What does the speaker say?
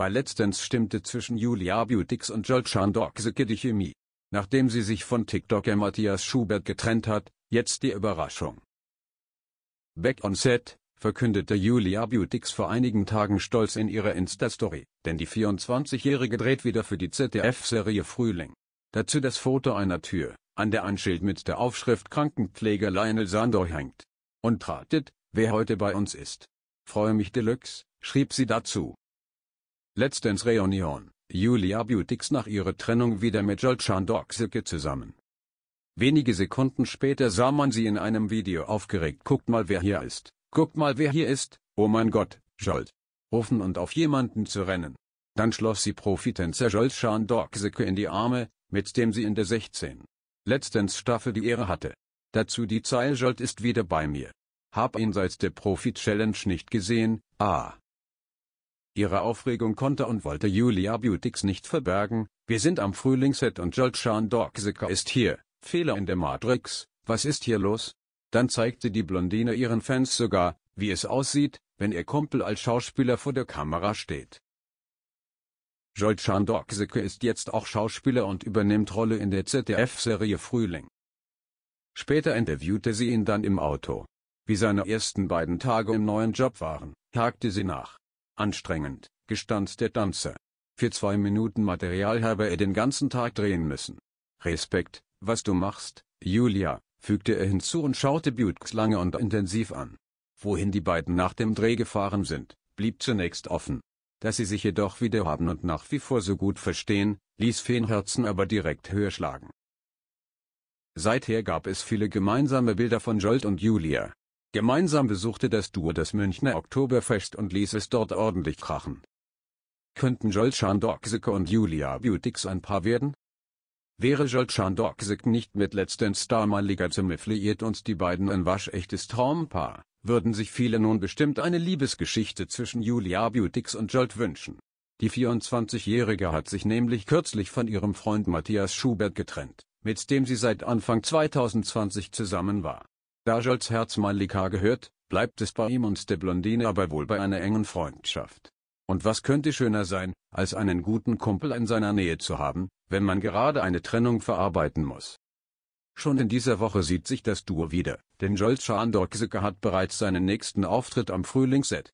Bei Letztens stimmte zwischen Julia Butix und Jolchan Dokseke die Chemie. Nachdem sie sich von TikToker Matthias Schubert getrennt hat, jetzt die Überraschung. Back on Set, verkündete Julia Butix vor einigen Tagen stolz in ihrer Insta-Story, denn die 24-Jährige dreht wieder für die ZDF-Serie Frühling. Dazu das Foto einer Tür, an der ein Schild mit der Aufschrift Krankenpfleger Lionel Sandor hängt. Und tratet, wer heute bei uns ist. Freue mich Deluxe, schrieb sie dazu. Letztens Reunion, Julia Butix nach ihrer Trennung wieder mit Jolchan Dokseke zusammen. Wenige Sekunden später sah man sie in einem Video aufgeregt. Guckt mal wer hier ist, guckt mal wer hier ist, oh mein Gott, Jolt. Rufen und auf jemanden zu rennen. Dann schloss sie Profitänzer Jolchan Dokseke in die Arme, mit dem sie in der 16. Letztens Staffel die Ehre hatte. Dazu die Zeil Jolt ist wieder bei mir. Hab ihn seit der Profit Challenge nicht gesehen, ah, Ihre Aufregung konnte und wollte Julia Butix nicht verbergen. Wir sind am Frühlingsset und Joltschan Doksika ist hier. Fehler in der Matrix. Was ist hier los? Dann zeigte die Blondine ihren Fans sogar, wie es aussieht, wenn ihr Kumpel als Schauspieler vor der Kamera steht. Joltschan Doksika ist jetzt auch Schauspieler und übernimmt Rolle in der ZDF-Serie Frühling. Später interviewte sie ihn dann im Auto. Wie seine ersten beiden Tage im neuen Job waren, hakte sie nach anstrengend, gestand der Tanzer. Für zwei Minuten Material habe er den ganzen Tag drehen müssen. Respekt, was du machst, Julia, fügte er hinzu und schaute Butks lange und intensiv an. Wohin die beiden nach dem Dreh gefahren sind, blieb zunächst offen. Dass sie sich jedoch wieder haben und nach wie vor so gut verstehen, ließ Feenherzen aber direkt höher schlagen. Seither gab es viele gemeinsame Bilder von Jolt und Julia, Gemeinsam besuchte das Duo das Münchner Oktoberfest und ließ es dort ordentlich krachen. Könnten Jolchan Doksik und Julia Butix ein Paar werden? Wäre Jolchan Doksik nicht mit Let's Dance damaliger Zim liiert und die beiden ein waschechtes Traumpaar, würden sich viele nun bestimmt eine Liebesgeschichte zwischen Julia Butix und Jolt wünschen. Die 24-Jährige hat sich nämlich kürzlich von ihrem Freund Matthias Schubert getrennt, mit dem sie seit Anfang 2020 zusammen war. Da Jolts Herz Malika gehört, bleibt es bei ihm und der Blondine aber wohl bei einer engen Freundschaft. Und was könnte schöner sein, als einen guten Kumpel in seiner Nähe zu haben, wenn man gerade eine Trennung verarbeiten muss. Schon in dieser Woche sieht sich das Duo wieder, denn Joel Schandorkseke hat bereits seinen nächsten Auftritt am Frühlingsset.